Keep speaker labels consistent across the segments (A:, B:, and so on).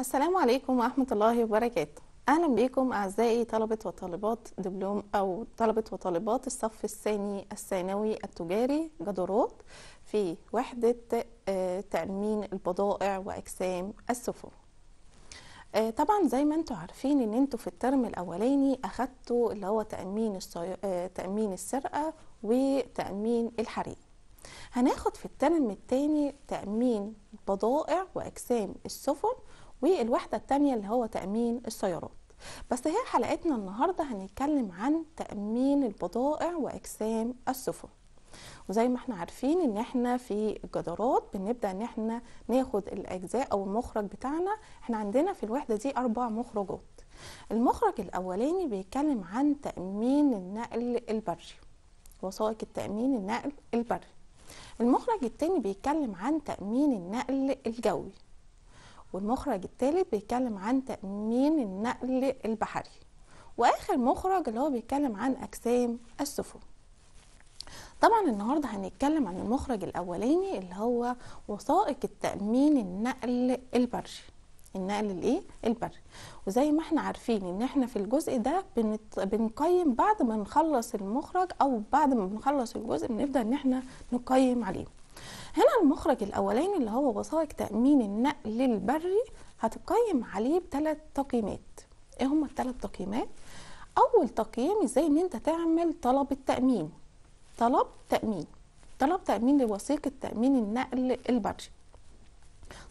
A: السلام عليكم ورحمة الله وبركاته أهلا بكم أعزائي طلبة وطالبات دبلوم أو طلبة وطالبات الصف الثاني الثانوي التجاري جدورات في وحدة آه، تأمين البضائع وأجسام السفن آه، طبعا زي ما انتم عارفين ان انتم في الترم الاولاني اخدتوا اللي هو تامين الصي... آه، تامين السرقه وتامين الحريق هناخد في الترم الثاني تامين بضائع واجسام السفن والوحدة التانية اللي هو تأمين السيارات بس هي حلقتنا النهاردة هنتكلم عن تأمين البضائع وأجسام السفن وزي ما احنا عارفين ان احنا في الجدارات بنبدا ان احنا ناخد الاجزاء او المخرج بتاعنا احنا عندنا في الوحده دي اربع مخرجات المخرج الاولاني بيتكلم عن تامين النقل البري وثائق التامين النقل البري المخرج الثاني بيتكلم عن تامين النقل الجوي والمخرج الثالث بيتكلم عن تأمين النقل البحري وآخر مخرج اللي هو بيتكلم عن أجسام السفن طبعا النهارده هنتكلم عن المخرج الاولاني اللي هو وثائق التامين النقل البري النقل الايه البري وزي ما احنا عارفين ان احنا في الجزء ده بنت... بنقيم بعد ما نخلص المخرج او بعد ما بنخلص الجزء بنبدا ان احنا نقيم عليه هنا المخرج الاولاني اللي هو وثائق تامين النقل البري هتقيم عليه بثلاث تقييمات ايه هما الثلاث تقييمات اول تقييم ازاي ان انت تعمل طلب التامين طلب تامين طلب تامين لوثيقه تامين النقل البري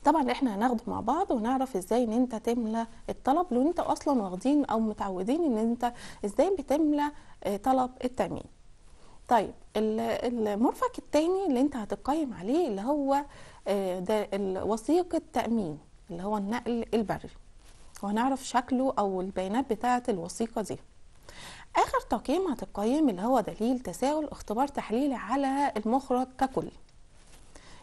A: طبعا احنا هناخده مع بعض ونعرف ازاي ان انت تملى الطلب لو انت اصلا واخدين او متعودين ان انت ازاي بتملى آه، طلب التامين طيب المرفق الثاني اللي انت هتقيم عليه اللي هو آه، ده وثيقه تامين اللي هو النقل البري وهنعرف شكله او البيانات بتاعه الوثيقه دي اخر تقييم هتقيم اللي هو دليل تساؤل اختبار تحليلي على المخرج ككل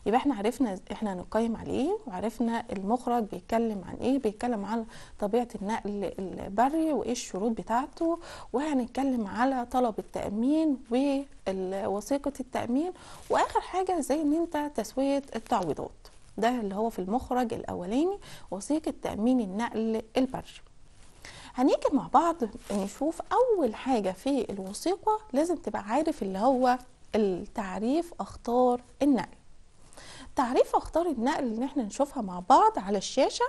A: يبقى احنا عرفنا احنا نقيم عليه وعرفنا المخرج بيتكلم عن ايه بيتكلم عن طبيعه النقل البري وايه الشروط بتاعته وهنتكلم على طلب التامين ووثيقه التامين واخر حاجه زي ان انت تسويه التعويضات ده اللي هو في المخرج الاولاني وثيقه تامين النقل البري هنيجي مع بعض نشوف اول حاجه في الوثيقه لازم تبقى عارف اللي هو التعريف اخطار النقل تعريف اخطار النقل اللي احنا نشوفها مع بعض على الشاشه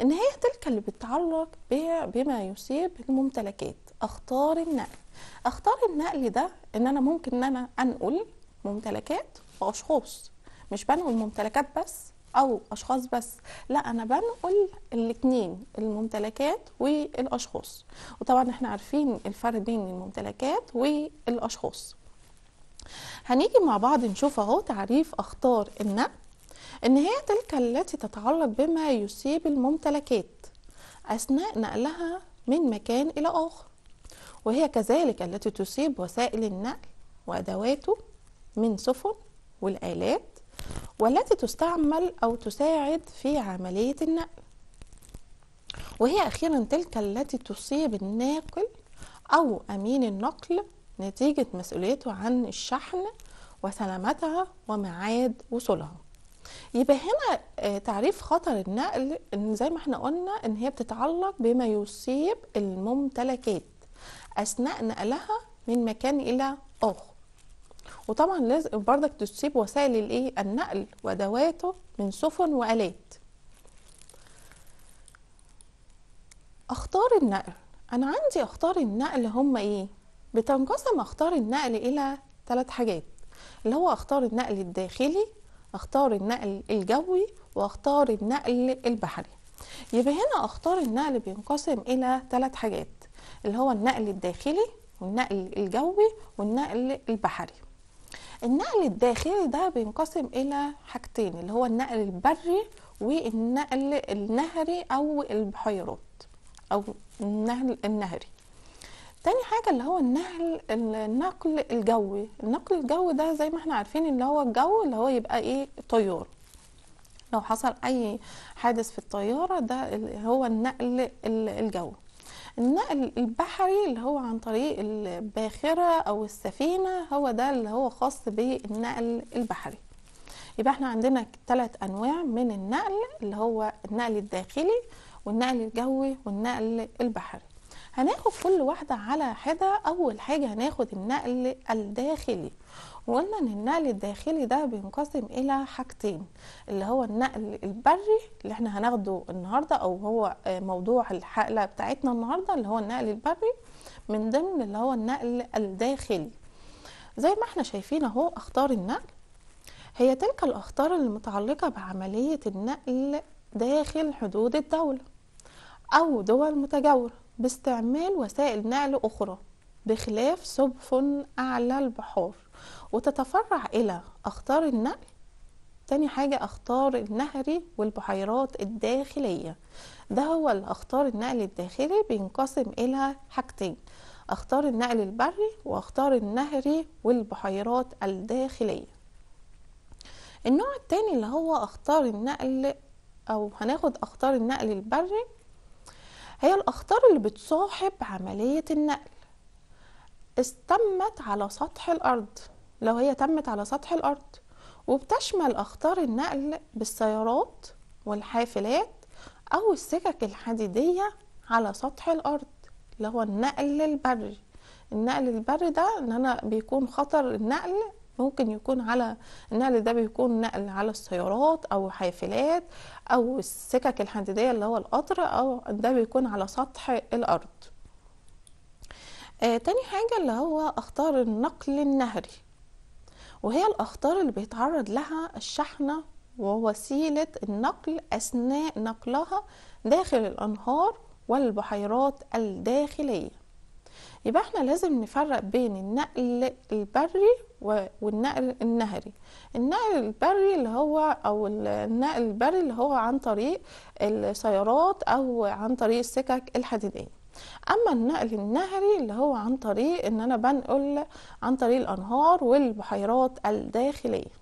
A: ان هي تلك اللي بتتعلق بما يصيب الممتلكات اخطار النقل اخطار النقل ده ان انا ممكن ان انا انقل ممتلكات واشخاص مش بنقل ممتلكات بس او اشخاص بس لا انا بنقل الاثنين الممتلكات والاشخاص وطبعا احنا عارفين الفرق بين الممتلكات والاشخاص هنيجي مع بعض نشوف اهو تعريف اخطار النقل ان هي تلك التي تتعلق بما يصيب الممتلكات اثناء نقلها من مكان الى اخر وهي كذلك التي تصيب وسائل النقل وادواته من سفن والالات والتي تستعمل او تساعد في عمليه النقل وهي اخيرا تلك التي تصيب الناقل او امين النقل نتيجة مسؤوليته عن الشحن وسلامتها وميعاد وصولها يبقى هنا آه، تعريف خطر النقل ان زي ما احنا قلنا ان هي بتتعلق بما يصيب الممتلكات اثناء نقلها من مكان الى اخر وطبعا لازم برضك تصيب وسائل الايه النقل وادواته من سفن والات اخطار النقل انا عندي اخطار النقل هم ايه بتنقسم أخطار النقل إلى ثلاث حاجات اللي هو أخطار النقل الداخلي أخطار النقل الجوي وأخطار النقل البحري يبقى هنا أخطار النقل بينقسم إلى ثلاث حاجات اللي هو النقل الداخلي والنقل الجوي والنقل البحري النقل الداخلي ده بينقسم إلى حاجتين اللي هو النقل البري والنقل النهري أو البحيرات أو النهر النهري تاني حاجة اللي هو النقل النقل الجوي النقل الجوي ده زي ما احنا عارفين اللي هو الجو اللي هو يبقى ايه طيور لو حصل اي حادث في الطيارة ده هو النقل الجوي النقل البحري اللي هو عن طريق الباخرة او السفينة هو ده اللي هو خاص بالنقل البحري يبقى احنا عندنا ثلاث انواع من النقل اللي هو النقل الداخلي والنقل الجوي والنقل البحري هناخد كل واحده على حده اول حاجه هناخد النقل الداخلي وقلنا ان النقل الداخلي ده بينقسم الى حاجتين اللي هو النقل البري اللي احنا هناخده النهارده او هو آه، موضوع الحلقه بتاعتنا النهارده اللي هو النقل البري من ضمن اللي هو النقل الداخلي زي ما احنا شايفين اهو اخطار النقل هي تلك الاخطار المتعلقه بعمليه النقل داخل حدود الدوله او دول متجاوره باستعمال وسائل نقل أخرى بخلاف سفن أعلى البحار وتتفرع إلى أخطار النقل تاني حاجة أخطار النهري والبحيرات الداخلية ده هو الأخطار النقل الداخلي بينقسم إلى حاجتين أخطار النقل البري وأخطار النهري والبحيرات الداخلية النوع التاني اللي هو أخطار النقل أو هناخد أخطار النقل البري هي الأخطار اللي بتصاحب عملية النقل استمت على سطح الأرض لو هي تمت على سطح الأرض وبتشمل أخطار النقل بالسيارات والحافلات أو السكك الحديدية على سطح الأرض اللي هو النقل البري النقل البري ده ان انا بيكون خطر النقل ممكن يكون على النقل ده بيكون نقل على السيارات او حافلات او السكك الحديديه اللي هو القطر او ده بيكون على سطح الارض آه تاني حاجه اللي هو اخطار النقل النهري وهي الاخطار اللي بيتعرض لها الشحنه ووسيله النقل اثناء نقلها داخل الانهار والبحيرات الداخليه يبقى احنا لازم نفرق بين النقل البري والنقل النهري النقل البري اللي هو او النقل البري اللي هو عن طريق السيارات او عن طريق السكك الحديديه اما النقل النهري اللي هو عن طريق ان انا بنقل عن طريق الانهار والبحيرات الداخليه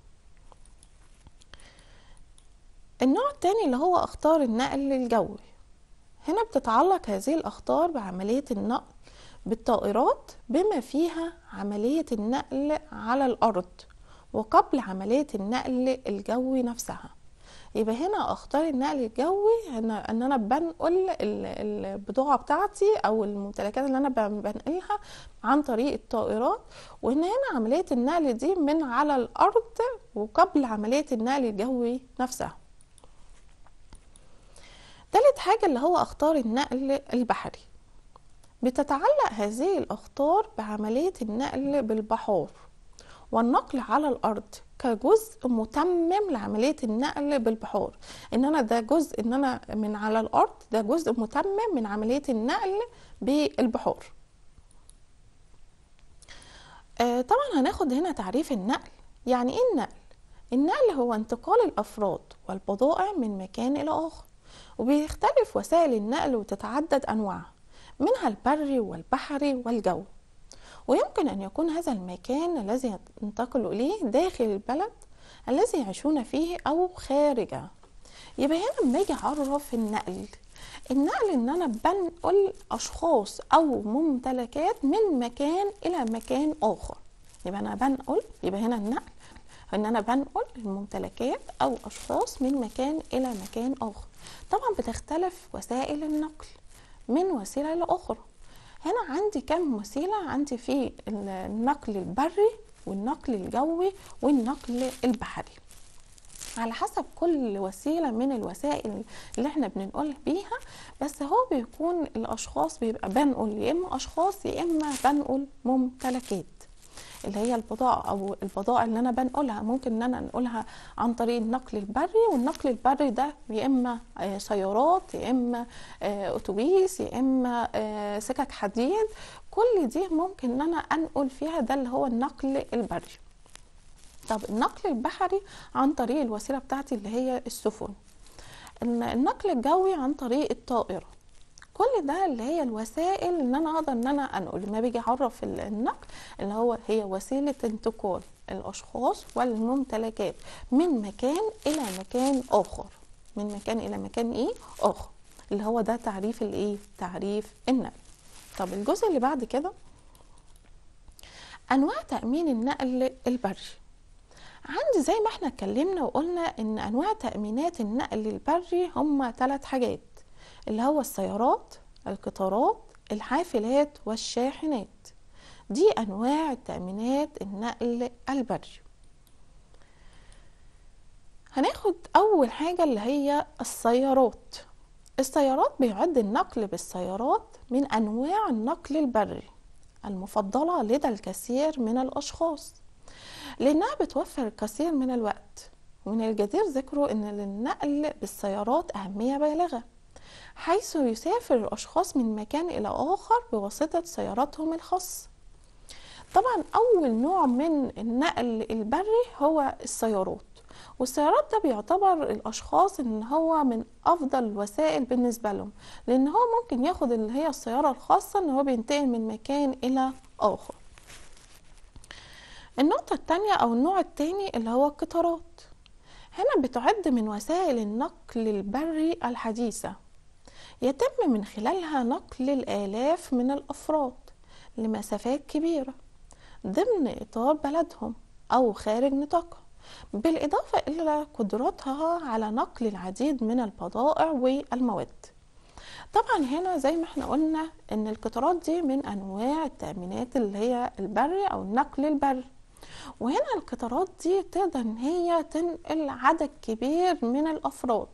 A: النوع الثاني اللي هو اخطار النقل الجوي هنا بتتعلق هذه الاخطار بعمليه النقل بالطائرات بما فيها عملية النقل على الأرض وقبل عملية النقل الجوي نفسها يبقى هنا اختار النقل الجوي ان انا بنقل البضاعه بتاعتي او الممتلكات اللي انا بنقلها عن طريق الطائرات وان هنا عمليه النقل دي من على الارض وقبل عمليه النقل الجوي نفسها تالت حاجه اللي هو اختار النقل البحري بتتعلق هذه الأخطار بعملية النقل بالبحار والنقل على الأرض كجزء متمم لعملية النقل بالبحار إن أنا ده جزء إن أنا من على الأرض ده جزء متمم من عملية النقل بالبحار آه، طبعا هناخد هنا تعريف النقل يعني إيه النقل؟ النقل هو انتقال الأفراد والبضائع من مكان إلى آخر وبيختلف وسائل النقل وتتعدد أنواعها منها البري والبحري والجو ويمكن أن يكون هذا المكان الذي ينتقل إليه داخل البلد الذي يعيشون فيه أو خارجه يبقى هنا لما أجي أعرف النقل النقل ان انا بنقل اشخاص او ممتلكات من مكان الى مكان اخر يبقى انا بنقل يبقى هنا النقل ان انا بنقل الممتلكات او اشخاص من مكان الى مكان اخر طبعا بتختلف وسائل النقل من وسيله لاخرى هنا عندي كم وسيله عندي في النقل البري والنقل الجوي والنقل البحري على حسب كل وسيلة من الوسائل اللي احنا بننقل بيها بس هو بيكون الأشخاص بيبقى بنقل يا إما أشخاص يا إما بنقل ممتلكات اللي هي البضاعه او البضاعه اللي انا بنقلها ممكن ان انا انقلها عن طريق النقل البري والنقل البري ده يا اما آه، سيارات يا اما آه، اتوبيس يا اما آه، سكك حديد كل دي ممكن ان انا انقل فيها ده اللي هو النقل البري طب النقل البحري عن طريق الوسيله بتاعتي اللي هي السفن النقل الجوي عن طريق الطائره كل ده اللي هي الوسائل ان انا اقدر ان انا انقل لما بيجي اعرف النقل اللي هو هي وسيله انتقال الاشخاص والممتلكات من مكان الى مكان اخر من مكان الى مكان ايه اخر اللي هو ده تعريف الايه تعريف النقل طب الجزء اللي بعد كده انواع تامين النقل البري عندي زي ما احنا اتكلمنا وقلنا ان انواع تامينات النقل البري هم ثلاث حاجات اللي هو السيارات القطارات الحافلات والشاحنات دي أنواع تأمينات النقل البري هناخد أول حاجة اللي هي السيارات السيارات بيعد النقل بالسيارات من أنواع النقل البري المفضلة لدى الكثير من الأشخاص لأنها بتوفر الكثير من الوقت ومن الجدير ذكره أن للنقل بالسيارات أهمية بالغة حيث يسافر الأشخاص من مكان إلى آخر بواسطة سياراتهم الخاصة طبعا أول نوع من النقل البري هو السيارات والسيارات ده بيعتبر الاشخاص ان هو من افضل الوسائل بالنسبه لهم لان هو ممكن ياخد اللي هي السياره الخاصه ان هو بينتقل من مكان الى اخر النقطه الثانيه او النوع الثاني اللي هو القطارات هنا بتعد من وسائل النقل البري الحديثه يتم من خلالها نقل الآلاف من الأفراد لمسافات كبيرة ضمن إطار بلدهم أو خارج نطاقها بالإضافة إلى قدرتها على نقل العديد من البضائع والمواد طبعا هنا زي ما احنا قلنا ان القطارات دي من انواع التأمينات اللي هي البري او النقل البري وهنا القطارات دي تقدر ان هي تنقل عدد كبير من الافراد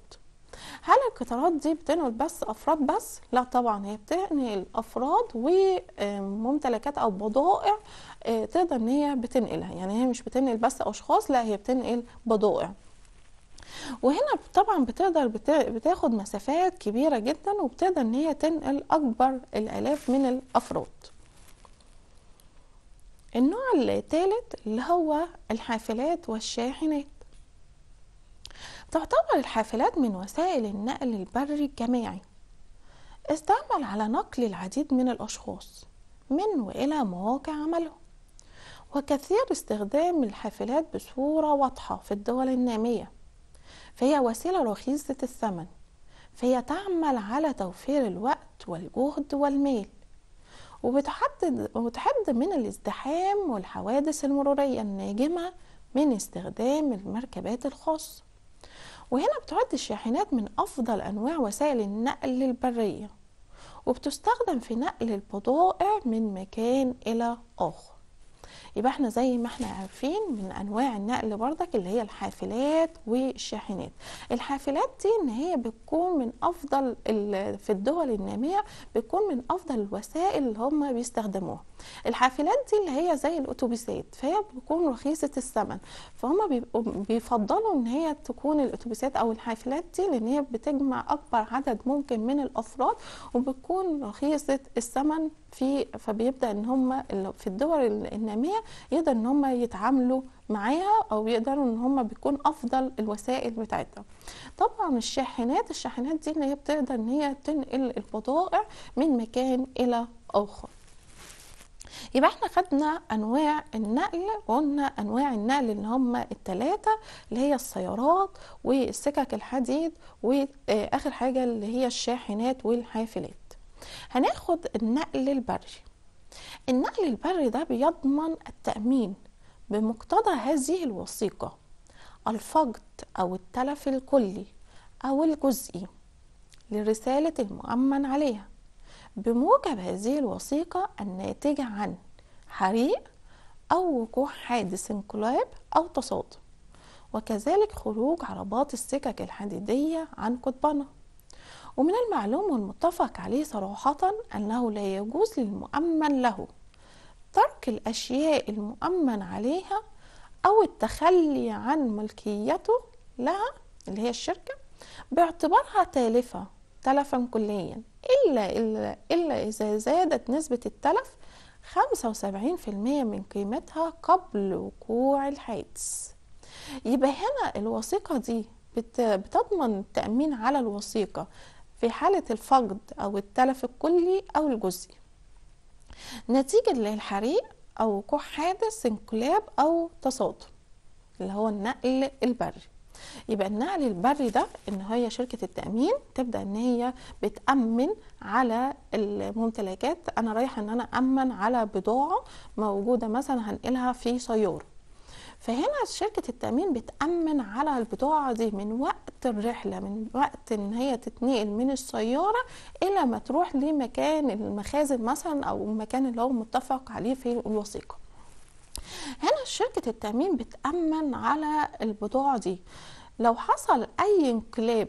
A: هل القطارات دي بتنقل بس افراد بس لا طبعا هي بتنقل افراد وممتلكات او بضائع آه، تقدر ان هي بتنقلها يعني هي مش بتنقل بس اشخاص لا هي بتنقل بضائع وهنا طبعا بتقدر بتاخد مسافات كبيره جدا وبتقدر ان هي تنقل اكبر الالاف من الافراد النوع الثالث اللي هو الحافلات والشاحنات تعتبر الحافلات من وسائل النقل البري الجماعي استعمل على نقل العديد من الأشخاص من وإلى مواقع عملهم وكثير استخدام الحافلات بصورة واضحة في الدول النامية فهي وسيلة رخيصة الثمن فهي تعمل على توفير الوقت والجهد والمال وبتحدد وتحد من الازدحام والحوادث المرورية الناجمة من استخدام المركبات الخاصة وهنا بتعد الشاحنات من أفضل أنواع وسائل النقل البرية وبتستخدم في نقل البضائع من مكان إلى آخر يبقى احنا زي ما احنا عارفين من انواع النقل بردك اللي هي الحافلات والشاحنات الحافلات دي ان هي بتكون من افضل في الدول الناميه بتكون من افضل الوسائل اللي هم بيستخدموها الحافلات دي اللي هي زي الاتوبيسات فهي بتكون رخيصه الثمن فهم بيفضلوا ان هي تكون الاتوبيسات او الحافلات دي لان هي بتجمع اكبر عدد ممكن من الافراد وبتكون رخيصه الثمن في فبيبدا ان هم في الدول الناميه يقدر ان هم يتعاملوا معاها او يقدروا ان هم بيكون افضل الوسائل بتاعتها طبعا الشاحنات الشاحنات دي ان هي بتقدر ان هي تنقل البضائع من مكان الى اخر يبقى احنا خدنا انواع النقل وقلنا انواع النقل اللي هم الثلاثه اللي هي السيارات والسكك الحديد واخر حاجه اللي هي الشاحنات والحافلات هناخد النقل البري النقل البري ده بيضمن التأمين بمقتضى هذه الوثيقة الفقد أو التلف الكلي أو الجزئي لرسالة المؤمن عليها بموجب هذه الوثيقة الناتجة عن حريق أو وقوع حادث انقلاب أو تصادم وكذلك خروج عربات السكك الحديدية عن قطبنا ومن المعلوم والمتفق عليه صراحة أنه لا يجوز للمؤمن له ترك الأشياء المؤمن عليها أو التخلي عن ملكيته لها اللي هي الشركة باعتبارها تالفة تلفا كليا إلا, إلا, إلا إذا زادت نسبة التلف 75% من قيمتها قبل وقوع الحادث يبقى هنا الوثيقة دي بتضمن التأمين على الوثيقة في حالة الفقد أو التلف الكلي أو الجزئي نتيجة للحريق أو وقوع حادث انقلاب أو تصادم اللي هو النقل البري يبقى النقل البري ده ان هي شركه التامين تبدا ان هي بتامن على الممتلكات انا رايحه ان انا امن على بضاعه موجوده مثلا هنقلها في سياره فهنا شركة التأمين بتأمن على البضاعة دي من وقت الرحلة من وقت إن هي تتنقل من السيارة إلى ما تروح لمكان المخازن مثلا أو المكان اللي هو متفق عليه في الوثيقة هنا شركة التأمين بتأمن على البضاعة دي لو حصل أي انقلاب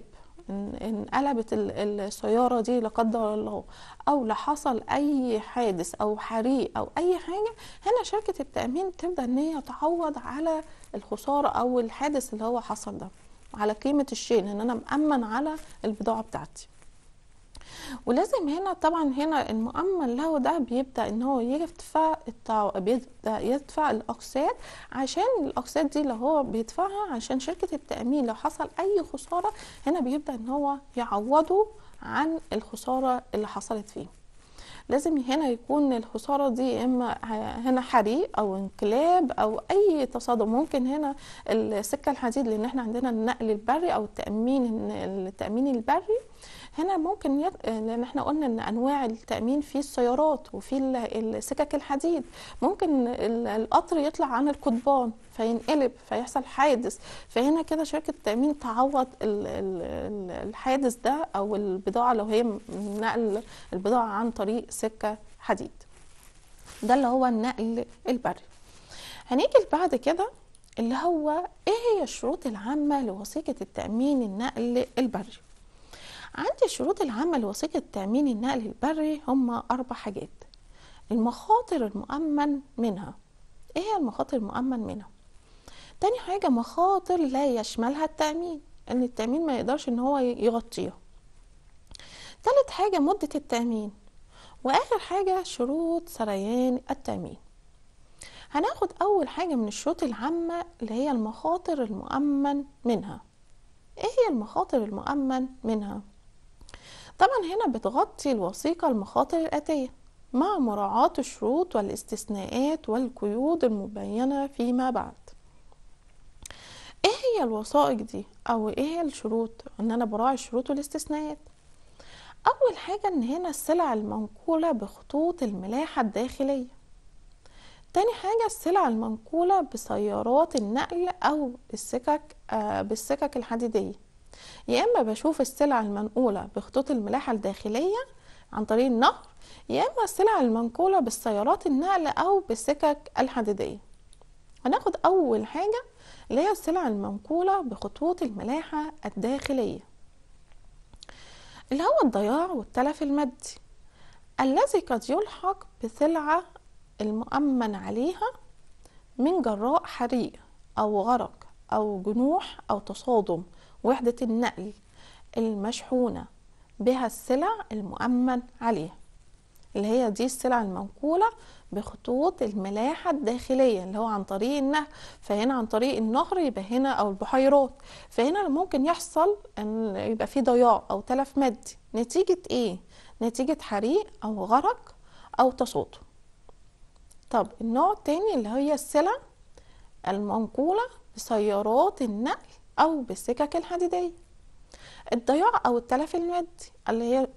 A: انقلبت السيارة دي لا قدر الله أو لحصل أي حادث أو حريق أو أي حاجة هنا شركة التأمين تبدأ إن هي تعوض على الخسارة أو الحادث اللي هو حصل ده على قيمة الشين إن أنا مأمن على البضاعة بتاعتي ولازم هنا طبعا هنا المؤمن له ده بيبدا ان هو يرتفع بيبدا يدفع الاقساط عشان الاقساط دي اللي هو بيدفعها عشان شركه التامين لو حصل اي خساره هنا بيبدا ان هو يعوضه عن الخساره اللي حصلت فيه لازم هنا يكون الخسارة دي إما هنا حريق أو انقلاب أو أي تصادم ممكن هنا السكة الحديد لأن احنا عندنا النقل البري أو التأمين التأمين البري هنا ممكن يد... لان احنا قلنا ان انواع التامين في السيارات وفي السكك الحديد ممكن القطر يطلع عن القضبان فينقلب فيحصل حادث فهنا كده شركه التامين تعوض الحادث ده او البضاعه لو هي نقل البضاعه عن طريق سكه حديد ده اللي هو النقل البري هنيجي بعد كده اللي هو ايه هي الشروط العامه لوثيقه التامين النقل البري عندي الشروط العامة لوثيقة تأمين النقل البري هما أربع حاجات المخاطر المؤمن منها إيه هي المخاطر المؤمن منها؟ تاني حاجة مخاطر لا يشملها التأمين إن التأمين ما يقدرش إن هو يغطيها تالت حاجة مدة التأمين وآخر حاجة شروط سريان التأمين هناخد أول حاجة من الشروط العامة اللي هي المخاطر المؤمن منها إيه هي المخاطر المؤمن منها؟ طبعا هنا بتغطي الوثيقة المخاطر الآتية مع مراعاة الشروط والاستثناءات والقيود المبينة فيما بعد ايه هي الوثائق دي او ايه هي الشروط ان انا براعي الشروط والاستثناءات اول حاجة ان هنا السلع المنقولة بخطوط الملاحة الداخلية تاني حاجة السلع المنقولة بسيارات النقل او السكك آه بالسكك الحديدية يا اما بشوف السلع المنقوله بخطوط الملاحه الداخليه عن طريق النهر يا اما السلع المنقوله بالسيارات النقل او بالسكك الحديديه هناخد اول حاجه اللي هي السلع المنقوله بخطوط الملاحه الداخليه اللي هو الضياع والتلف المادي الذي قد يلحق بسلعه المؤمن عليها من جراء حريق او غرق او جنوح او تصادم وحدة النقل المشحونة بها السلع المؤمن عليها اللي هي دي السلع المنقولة بخطوط الملاحة الداخلية اللي هو عن طريق النهر فهنا عن طريق النهر يبقى هنا أو البحيرات فهنا ممكن يحصل أن يبقى في ضياع أو تلف مادي نتيجة إيه؟ نتيجة حريق أو غرق أو تصوت طب النوع التاني اللي هي السلع المنقولة بسيارات النقل أو بالسكك الحديدية الضياع أو التلف المادي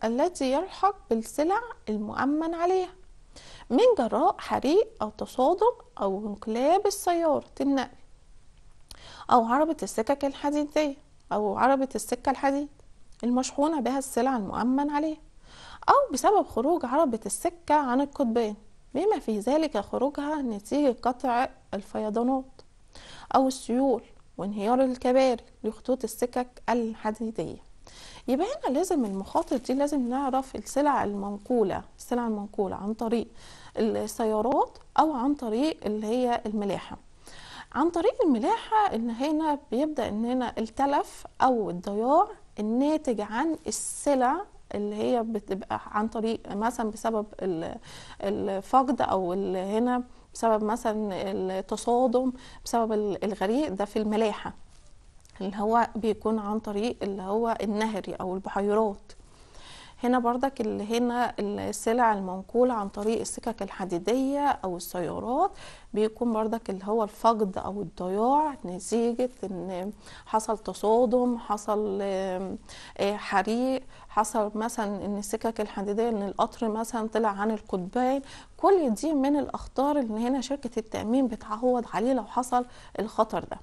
A: الذي يلحق بالسلع المؤمن عليها من جراء حريق أو تصادم أو انقلاب السيارة النقل أو عربة السكك الحديدية أو عربة السكة الحديد المشحونة بها السلع المؤمن عليها أو بسبب خروج عربة السكة عن القطبين بما في ذلك خروجها نتيجة قطع الفيضانات أو السيول وانهيار الكباري لخطوط السكك الحديدية يبقى هنا لازم المخاطر دي لازم نعرف السلع المنقولة السلع المنقولة عن طريق السيارات أو عن طريق اللي هي الملاحة عن طريق الملاحة إن هنا بيبدأ إن هنا التلف أو الضياع الناتج عن السلع اللي هي بتبقى عن طريق مثلا بسبب الفقد او هنا بسبب مثلا التصادم بسبب الغريق ده في الملاحه اللي هو بيكون عن طريق اللي هو النهري او البحيرات هنا بردك اللي هنا السلع المنقولة عن طريق السكك الحديدية أو السيارات بيكون بردك اللي هو الفقد أو الضياع نتيجة إن حصل تصادم حصل آه، حريق حصل مثلا إن السكك الحديدية إن القطر مثلا طلع عن القطبين كل دي من الأخطار اللي هنا شركة التأمين بتعوض عليه لو حصل الخطر ده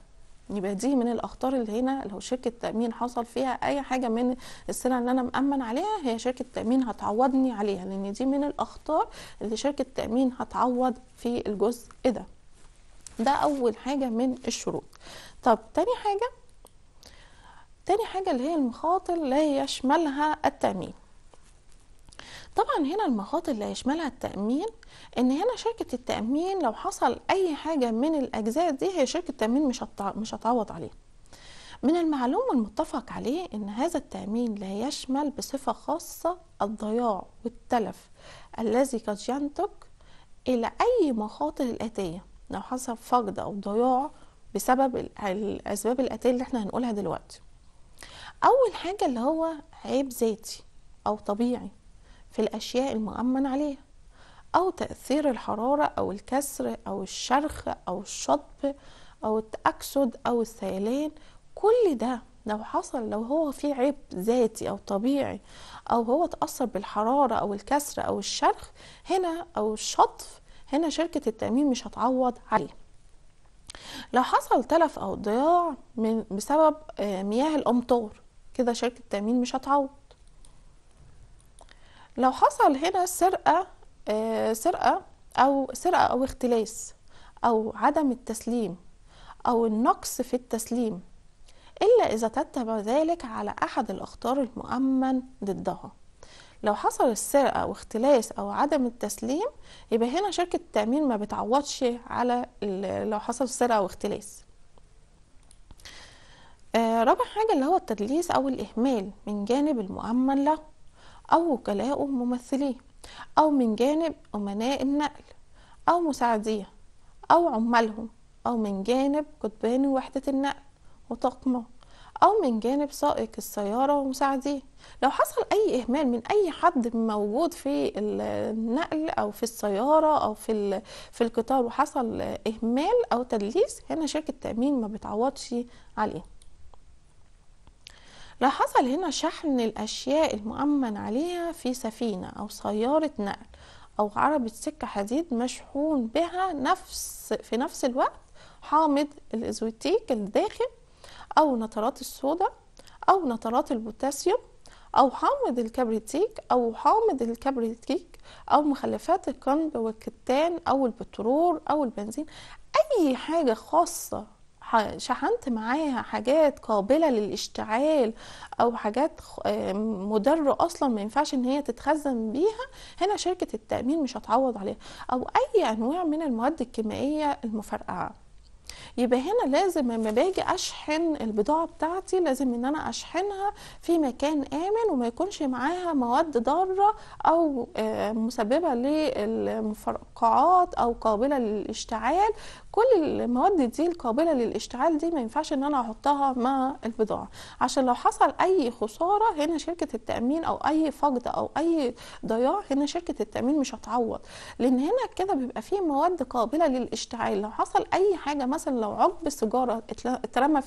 A: يبقى دي من الاخطار اللي هنا لو شركه تامين حصل فيها اي حاجه من السلع اللي انا مامن عليها هي شركه تامين هتعوضني عليها لان دي من الاخطار اللي شركه تامين هتعوض في الجزء ده ده اول حاجه من الشروط طب تاني حاجه تاني حاجه اللي هي المخاطر لا يشملها التامين طبعا هنا المخاطر اللي هيشملها التامين ان هنا شركه التامين لو حصل اي حاجه من الاجزاء دي هي شركه التامين مش مش هتعوض عليها من المعلوم المتفق عليه ان هذا التامين لا يشمل بصفه خاصه الضياع والتلف الذي قد ينتج الى اي مخاطر الاتيه لو حصل فقد او ضياع بسبب الاسباب الاتيه اللي احنا هنقولها دلوقتي اول حاجه اللي هو عيب ذاتي او طبيعي في الأشياء المؤمن عليها أو تأثير الحرارة أو الكسر أو الشرخ أو الشطب أو التأكسد أو السيلان كل ده لو حصل لو هو في عيب ذاتي أو طبيعي أو هو تأثر بالحرارة أو الكسر أو الشرخ هنا أو الشطف هنا شركة التأمين مش هتعوض عليه لو حصل تلف أو ضياع من بسبب آه، مياه الأمطار كده شركة التأمين مش هتعوض لو حصل هنا سرقة آه، سرقة أو سرقة أو اختلاس أو عدم التسليم أو النقص في التسليم إلا إذا تتبع ذلك على أحد الأخطار المؤمن ضدها لو حصل السرقة أو اختلاس أو عدم التسليم يبقى هنا شركة التأمين ما بتعوضش على لو حصل سرقة أو اختلاس آه، رابع حاجة اللي هو التدليس أو الإهمال من جانب المؤمن له أو وكلاء ممثليه أو من جانب أمناء النقل أو مساعديه أو عمالهم أو من جانب كتبان وحدة النقل وطاقمه أو من جانب سائق السيارة ومساعديه لو حصل أي إهمال من أي حد موجود في النقل أو في السيارة أو في, في القطار وحصل إهمال أو تدليس هنا شركة التأمين ما بتعوضش عليه راح حصل هنا شحن الأشياء المؤمن عليها في سفينة أو سيارة نقل أو عربة سكة حديد مشحون بها نفس في نفس الوقت حامض الإزوتيك الداخل أو نترات الصودا أو نترات البوتاسيوم أو حامض الكبريتيك أو حامض الكبريتيك أو مخلفات الكنب والكتان أو البترول أو البنزين أي حاجة خاصة شحنت معاها حاجات قابلة للاشتعال أو حاجات مضرة أصلا ما ينفعش إن هي تتخزن بيها هنا شركة التأمين مش هتعوض عليها أو أي أنواع من المواد الكيميائية المفرقعة يبقى هنا لازم لما باجي اشحن البضاعه بتاعتي لازم ان انا اشحنها في مكان امن وما يكونش معاها مواد ضاره او آه، مسببه للمفرقعات او قابله للاشتعال كل المواد دي القابله للاشتعال دي ما ينفعش ان انا احطها مع البضاعه عشان لو حصل اي خساره هنا شركه التامين او اي فقد او اي ضياع هنا شركه التامين مش هتعوض لان هنا كده بيبقى فيه مواد قابله للاشتعال لو حصل اي حاجه مثلا مثلا لو عقب السيجاره اترمى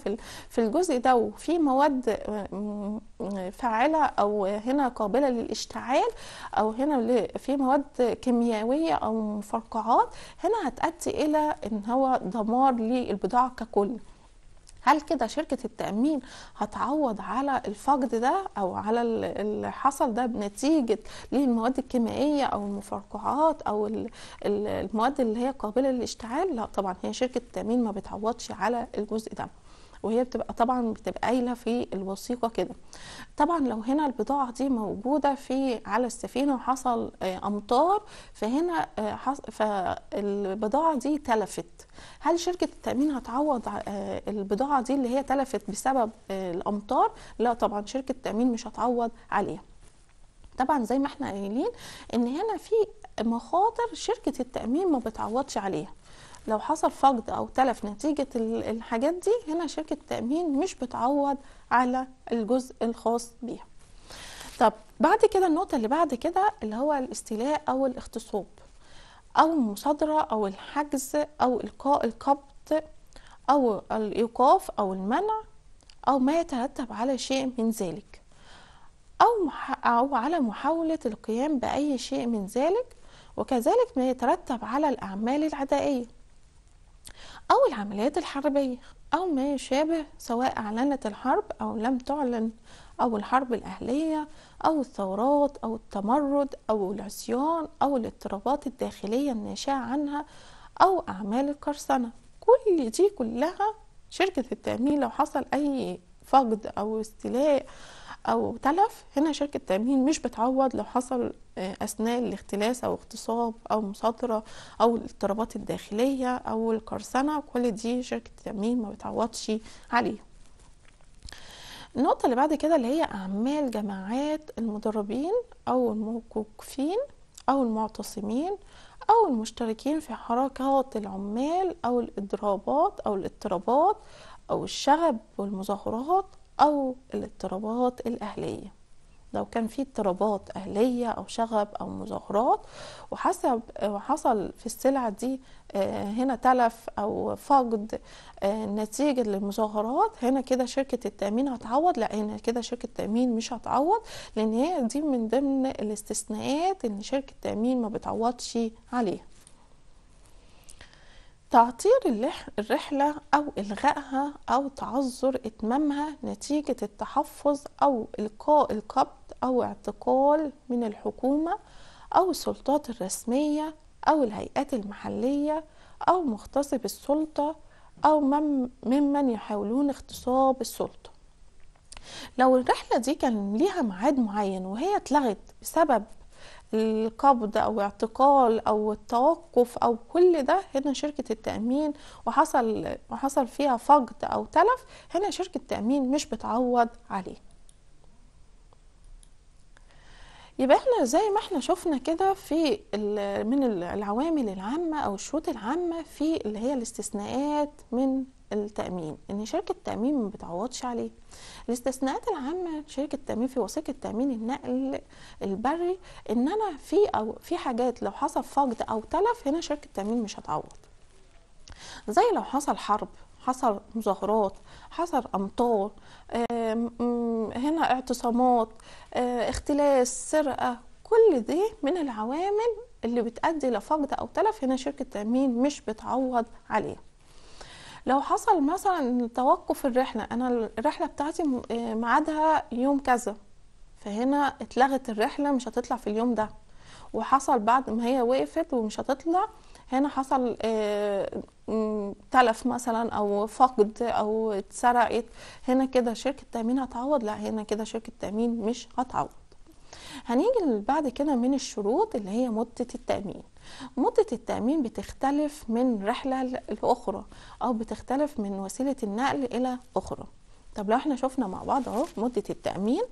A: في الجزء ده وفي مواد آه، آه، فاعله او هنا قابله للاشتعال او هنا في مواد كيميائيه او مفرقعات هنا هتؤدي الى ان هو دمار للبضاعه ككل هل كده شركة التأمين هتعوض على الفقد ده أو على اللي حصل ده بنتيجة للمواد الكيميائية أو المفرقعات أو المواد اللي هي قابلة للاشتعال؟ لا طبعا هي شركة التأمين ما بتعوضش على الجزء ده. وهي بتبقى طبعا بتبقى قايله في الوثيقه كده طبعا لو هنا البضاعه دي موجوده في على السفينه وحصل آه، امطار فهنا آه، فالبضاعه دي تلفت هل شركه التامين هتعوض آه، البضاعه دي اللي هي تلفت بسبب الامطار لا طبعا شركه التامين مش هتعوض عليها طبعا زي ما احنا قايلين ان هنا في مخاطر شركه التامين ما بتعوضش عليها لو حصل فقد او تلف نتيجه الحاجات دي هنا شركه التامين مش بتعوض على الجزء الخاص بيها طب بعد كده النقطه اللي بعد كده اللي هو الاستيلاء او الاغتصاب او المصادره او الحجز او القاء القبض او الايقاف او المنع او ما يترتب على شيء من ذلك او مح او على محاوله القيام باي شيء من ذلك وكذلك ما يترتب على الاعمال العدائيه أو العمليات الحربية أو ما يشابه سواء أعلنت الحرب أو لم تعلن أو الحرب الأهلية أو الثورات أو التمرد أو العصيان أو الاضطرابات الداخلية الناشئة عنها أو أعمال القرصنة كل دي كلها شركة التأمين لو حصل أي فقد أو استيلاء او تلف هنا شركه التامين مش بتعوض لو حصل آه، اثناء الاختلاس او اغتصاب او مصادره او الاضطرابات الداخليه او القرصنه كل دي شركه التامين ما بتعوضش عليها النقطه اللي بعد كده اللي هي اعمال جماعات المدربين او الموقوفين او المعتصمين او المشتركين في حركات العمال او الاضرابات او الاضطرابات او الشغب والمظاهرات او الاضطرابات الاهليه لو كان في اضطرابات اهليه او شغب او مظاهرات وحسب وحصل في السلعه دي آه، هنا تلف او فقد آه، نتيجه للمظاهرات هنا كده شركه التامين هتعوض لا هنا كده شركه التامين مش هتعوض لان هي دي من ضمن الاستثناءات ان شركه التامين ما بتعوضش عليها تعطير الرحلة أو إلغائها أو تعذر إتمامها نتيجة التحفظ أو إلقاء القبض أو اعتقال من الحكومة أو السلطات الرسمية أو الهيئات المحلية أو مغتصب السلطة أو ممن يحاولون اغتصاب السلطة لو الرحلة دي كان ليها معاد معين وهي اتلغت بسبب القبض او اعتقال او التوقف او كل ده هنا شركه التامين وحصل وحصل فيها فقد او تلف هنا شركه التامين مش بتعوض عليه يبقى احنا زي ما احنا شفنا كده في من العوامل العامه او الشروط العامه في اللي هي الاستثناءات من التامين ان شركه التامين ما بتعوضش عليه الاستثناءات العامه شركه التامين في وثيقه تامين النقل البري ان انا في او في حاجات لو حصل فقد او تلف هنا شركه التامين مش هتعوض زي لو حصل حرب حصل مظاهرات حصل امطار هنا اعتصامات آه، اختلاس سرقه كل دي من العوامل اللي بتؤدي لفقد او تلف هنا شركه التامين مش بتعوض عليه لو حصل مثلا توقف الرحله انا الرحله بتاعتي آه، ميعادها يوم كذا فهنا اتلغت الرحله مش هتطلع في اليوم ده وحصل بعد ما هي وقفت ومش هتطلع هنا حصل آه، تلف مثلا او فقد او اتسرقت هنا كده شركه التامين هتعوض لا هنا كده شركه التامين مش هتعوض هنيجي بعد كده من الشروط اللي هي مده التامين مدة التأمين بتختلف من رحلة لأخرى أو بتختلف من وسيلة النقل إلى أخرى طب لو احنا شفنا مع بعض اهو مدة التأمين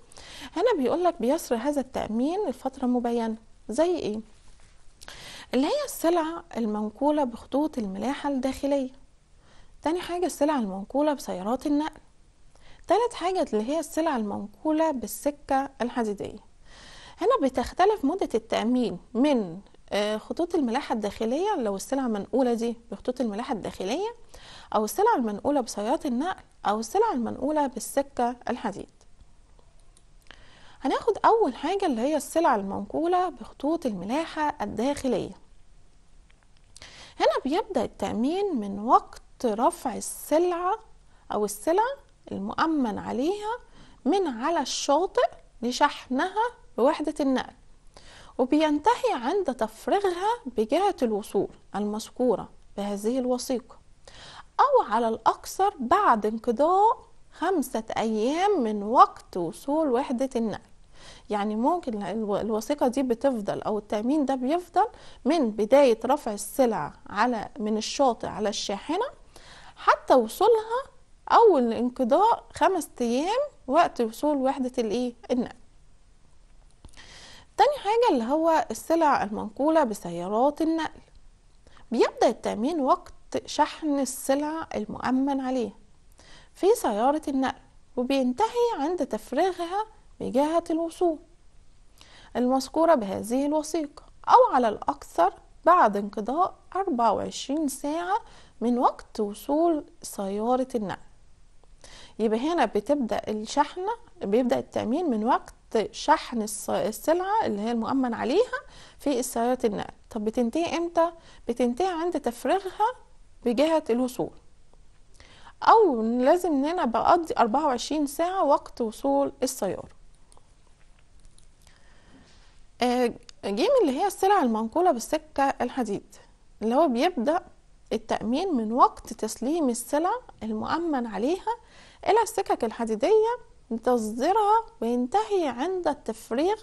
A: هنا بيقول لك بيسر هذا التأمين لفترة مبينة زي ايه؟ اللي هي السلع المنقولة بخطوط الملاحة الداخلية تاني حاجة السلع المنقولة بسيارات النقل تالت حاجة اللي هي السلع المنقولة بالسكة الحديدية هنا بتختلف مدة التأمين من آه، خطوط الملاحة الداخلية لو السلعة منقولة دي بخطوط الملاحة الداخلية أو السلعة المنقولة بسيارات النقل أو السلعة المنقولة بالسكة الحديد هناخد أول حاجة اللي هي السلع المنقولة بخطوط الملاحة الداخلية هنا بيبدأ التأمين من وقت رفع السلعة أو السلع المؤمن عليها من على الشاطئ لشحنها بوحدة النقل وبينتهي عند تفريغها بجهة الوصول المذكورة بهذه الوثيقة أو على الأكثر بعد انقضاء خمسة أيام من وقت وصول وحدة النقل يعني ممكن الوثيقة دي بتفضل أو التأمين ده بيفضل من بداية رفع السلع على من الشاطئ على الشاحنة حتى وصولها أول انقضاء خمس أيام وقت وصول وحدة الإيه؟ النقل تاني حاجة اللي هو السلع المنقولة بسيارات النقل بيبدأ التأمين وقت شحن السلع المؤمن عليه في سيارة النقل وبينتهي عند تفريغها بجهة الوصول المذكورة بهذه الوثيقة أو على الأكثر بعد انقضاء 24 ساعة من وقت وصول سيارة النقل يبقى هنا بتبدا الشحنه بيبدا التامين من وقت شحن السلعه اللي هي المؤمن عليها في السيارات النقل طب بتنتهي امتى بتنتهي عند تفريغها بجهه الوصول او لازم ان انا بقضي 24 ساعه وقت وصول السياره آه، جيم اللي هي السلع المنقوله بالسكه الحديد اللي هو بيبدا التامين من وقت تسليم السلع المؤمن عليها إلى السكك الحديدية لتصديرها وينتهي عند التفريغ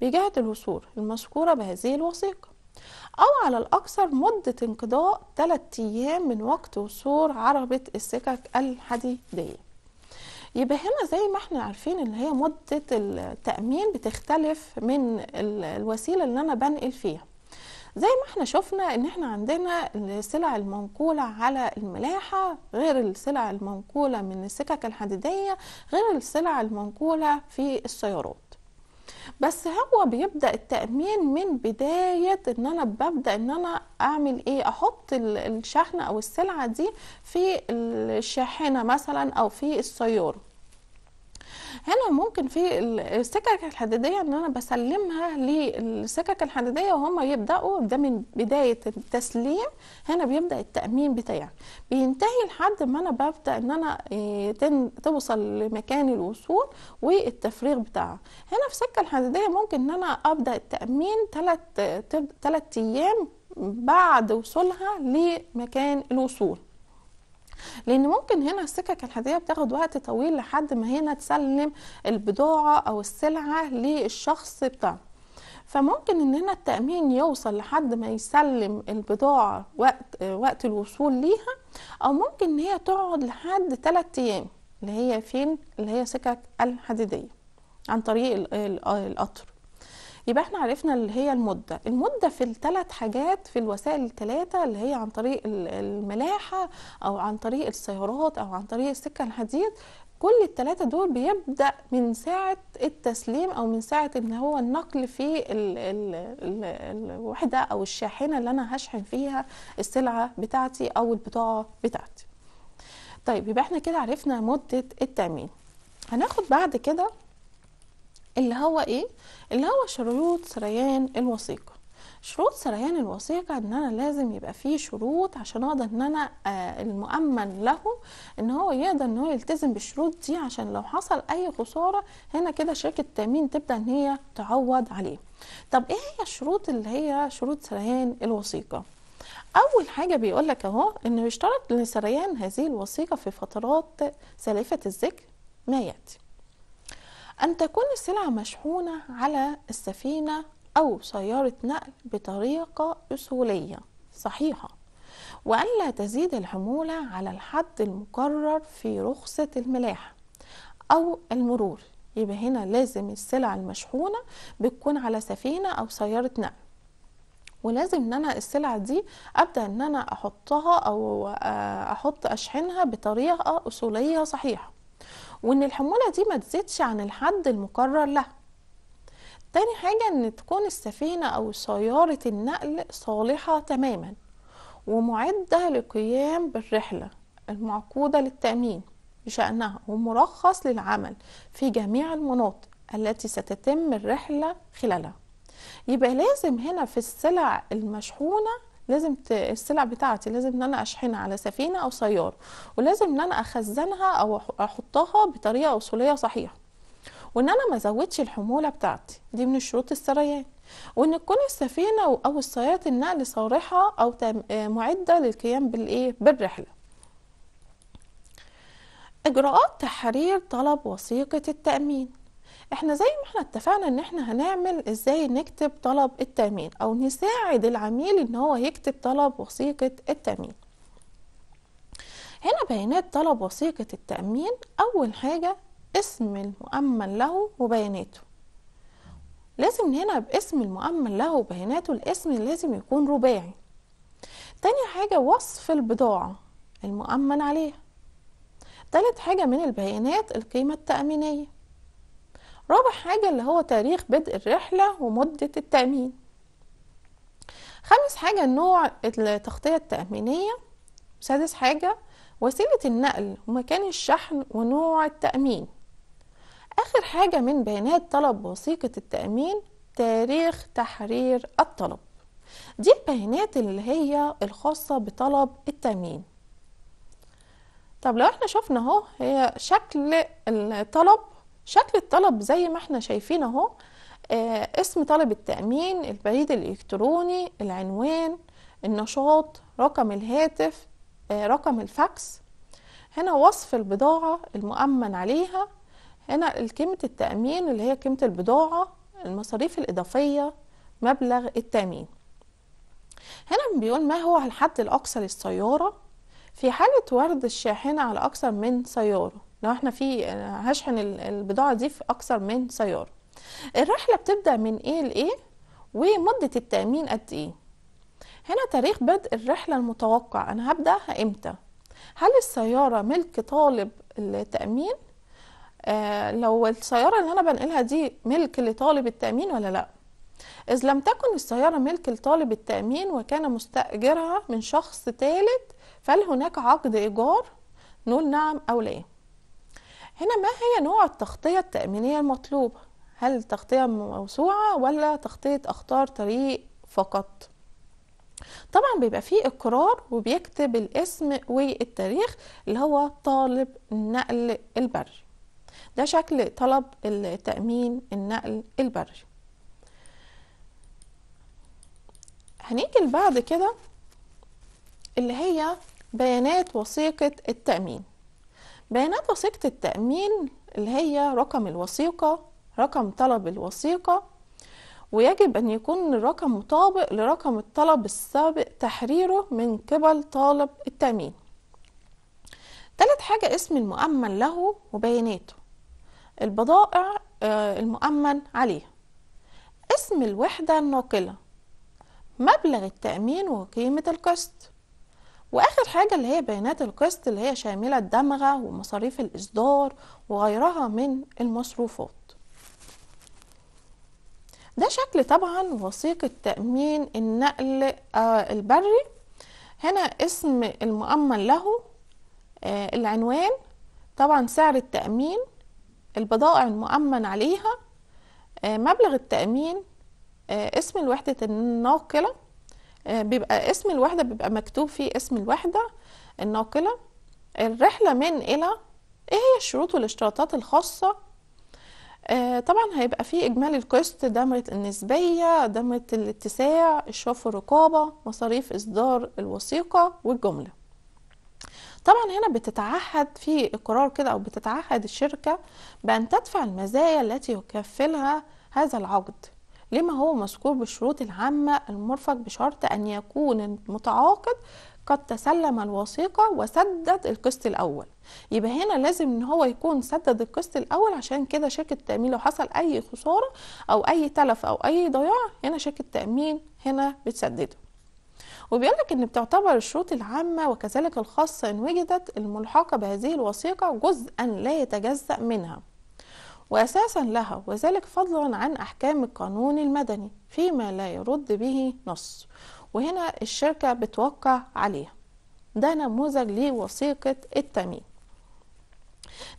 A: بجهة الوصول المذكورة بهذه الوثيقة أو على الأكثر مدة انقضاء 3 أيام من وقت وصول عربة السكك الحديدية يبقى هنا زي ما احنا عارفين ان هي مدة التأمين بتختلف من الوسيلة اللي انا بنقل فيها زي ما احنا شفنا ان احنا عندنا السلع المنقولة على الملاحة غير السلع المنقولة من السكك الحديدية غير السلع المنقولة في السيارات بس هو بيبدا التامين من بدايه ان انا ببدا ان انا اعمل ايه احط الشحنه او السلعه دي في الشاحنه مثلا او في السياره هنا ممكن في السكك الحديديه ان انا بسلمها للسكك الحديديه وهم يبداوا ده من بدايه التسليم هنا بيبدا التامين بتاعي بينتهي لحد ما انا ببدا ان انا آه، توصل لمكان الوصول والتفريغ بتاعها هنا في السكه الحديديه ممكن ان انا ابدا التامين ثلاث ثلاث ايام بعد وصولها لمكان الوصول لان ممكن هنا السكك الحديديه بتاخد وقت طويل لحد ما هنا تسلم البضاعه او السلعه للشخص بتاعه فممكن ان هنا التامين يوصل لحد ما يسلم البضاعه وقت وقت الوصول ليها او ممكن ان هي تقعد لحد 3 ايام اللي هي فين اللي هي سكك الحديديه عن طريق القطر يبقى احنا عرفنا اللي هي المده المده في الثلاث حاجات في الوسائل الثلاثه اللي هي عن طريق الملاحه او عن طريق السيارات او عن طريق السكه الحديد كل الثلاثه دول بيبدا من ساعه التسليم او من ساعه ان هو النقل في الوحده او الشاحنه اللي انا هشحن فيها السلعه بتاعتي او البضاعه بتاعتي طيب يبقى احنا كده عرفنا مده التامين هناخد بعد كده اللي هو ايه اللي هو شروط سريان الوثيقه شروط سريان الوثيقة ان انا لازم يبقى فيه شروط عشان اقدر ان انا آه المؤمن له ان هو يقدر ان هو يلتزم بالشروط دي عشان لو حصل اي خسارة هنا كده شركة التأمين تبدأ ان هي تعوض عليه طب ايه هي الشروط اللي هي شروط سريان الوثيقة اول حاجه بيقول لك اهو انه يشترط لسريان هذه الوثيقه في فترات سالفه الذكر ما ياتي أن تكون السلعة مشحونة على السفينة أو سيارة نقل بطريقة أصولية صحيحة وألا تزيد الحمولة على الحد المقرر في رخصة الملاحة أو المرور يبقى هنا لازم السلع المشحونة بتكون على سفينة أو سيارة نقل ولازم ان انا السلعه دي ابدا ان انا احطها او آه، احط اشحنها بطريقه اصوليه صحيحه وان الحمولة دي ما تزيدش عن الحد المقرر لها تاني حاجة ان تكون السفينة او سيارة النقل صالحة تماما ومعدة للقيام بالرحلة المعقودة للتأمين بشأنها ومرخص للعمل في جميع المناطق التي ستتم الرحلة خلالها يبقى لازم هنا في السلع المشحونة لازم السلع بتاعتي لازم ان انا اشحنها على سفينه او سياره ولازم ان انا اخزنها او احطها بطريقه اصوليه صحيحه وان انا ما ازودش الحموله بتاعتي دي من شروط السريان وان تكون السفينه او السياره النقل صالحه او آه، معده للقيام بالايه بالرحله إجراءات تحرير طلب وثيقة التأمين احنا زي ما احنا اتفقنا ان احنا هنعمل ازاي نكتب طلب التأمين او نساعد العميل ان هو يكتب طلب وثيقة التأمين هنا بيانات طلب وثيقة التأمين أول حاجة اسم المؤمن له وبياناته لازم هنا باسم المؤمن له وبياناته الاسم لازم يكون رباعي تاني حاجة وصف البضاعة المؤمن عليها تالت حاجة من البيانات القيمة التأمينية رابع حاجة اللي هو تاريخ بدء الرحلة ومدة التأمين خامس حاجة نوع التغطية التأمينية سادس حاجة وسيلة النقل ومكان الشحن ونوع التأمين آخر حاجة من بيانات طلب وثيقة التأمين تاريخ تحرير الطلب دي البيانات اللي هي الخاصة بطلب التأمين طب لو احنا شفنا اهو هي شكل الطلب شكل الطلب زي ما احنا شايفين اهو آه، اسم طلب التأمين البريد الإلكتروني العنوان النشاط رقم الهاتف آه، رقم الفاكس هنا وصف البضاعة المؤمن عليها هنا قيمة التأمين اللي هي قيمة البضاعة المصاريف الإضافية مبلغ التأمين هنا بيقول ما هو الحد الأقصى للسيارة في حالة ورد الشاحنة على أكثر من سيارة لو احنا في هشحن البضاعه دي في اكثر من سياره الرحله بتبدا من ايه لايه ومده التامين قد ايه هنا تاريخ بدء الرحله المتوقع انا هبداها امتى هل السياره ملك طالب التامين آه لو السياره اللي انا بنقلها دي ملك لطالب التامين ولا لا إذ لم تكن السيارة ملك لطالب التأمين وكان مستأجرها من شخص ثالث فهل هناك عقد إيجار؟ نقول نعم أو لا هنا ما هي نوع التغطية التأمينية المطلوبة هل تغطية موسوعة ولا تغطية أخطار طريق فقط طبعا بيبقى فيه اقرار وبيكتب الاسم والتاريخ اللي هو طالب النقل البري ده شكل طلب التأمين النقل البري هنيجي بعد كده اللي هي بيانات وثيقة التأمين بيانات وثيقة التأمين اللي هي رقم الوثيقة رقم طلب الوثيقة ويجب أن يكون الرقم مطابق لرقم الطلب السابق تحريره من قبل طالب التأمين تالت حاجة اسم المؤمن له وبياناته البضائع آه، المؤمن عليها اسم الوحدة الناقلة مبلغ التأمين وقيمة القسط واخر حاجه اللي هي بيانات القسط اللي هي شامله الدمغه ومصاريف الاصدار وغيرها من المصروفات ده شكل طبعا وثيقه تامين النقل آه، البري هنا اسم المؤمن له آه، العنوان طبعا سعر التامين البضائع المؤمن عليها آه، مبلغ التامين اسم الوحده الناقله آه، بيبقى اسم الوحدة بيبقى مكتوب فيه اسم الوحدة الناقلة الرحلة من إلى إيه هي الشروط والاشتراطات الخاصة آه، طبعا هيبقى فيه إجمالي القسط دمرة النسبية دمرة الاتساع إشراف الرقابة مصاريف إصدار الوثيقة والجملة طبعا هنا بتتعهد في اقرار كده او بتتعهد الشركه بان تدفع المزايا التي يكفلها هذا العقد لما هو مذكور بالشروط العامة المرفق بشرط أن يكون المتعاقد قد تسلم الوثيقة وسدد القسط الأول يبقى هنا لازم ان هو يكون سدد القسط الاول عشان كده شركه التامين لو حصل اي خساره او اي تلف او اي ضياع هنا شركه التامين هنا بتسدده وبيقول لك ان بتعتبر الشروط العامه وكذلك الخاصه ان وجدت الملحقه بهذه الوثيقه جزءا لا يتجزا منها وأساسا لها وذلك فضلا عن أحكام القانون المدني فيما لا يرد به نص وهنا الشركة بتوقع عليها ده نموذج لوثيقة التأمين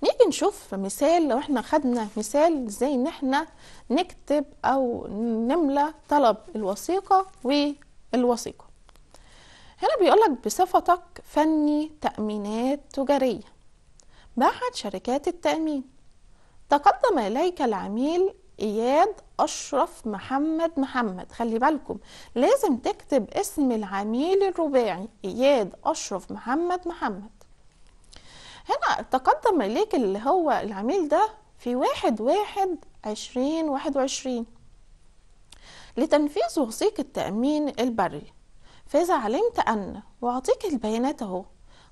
A: نيجي نشوف مثال لو احنا خدنا مثال ازاي ان احنا نكتب او نملى طلب الوثيقة والوثيقة هنا بيقولك بصفتك فني تأمينات تجارية بعت شركات التأمين تقدم إليك العميل إياد أشرف محمد محمد خلي بالكم لازم تكتب اسم العميل الرباعي إياد أشرف محمد محمد هنا تقدم إليك اللي هو العميل ده في واحد واحد عشرين واحد وعشرين لتنفيذ وثيقة التأمين البري فإذا علمت أن وأعطيك البيانات أهو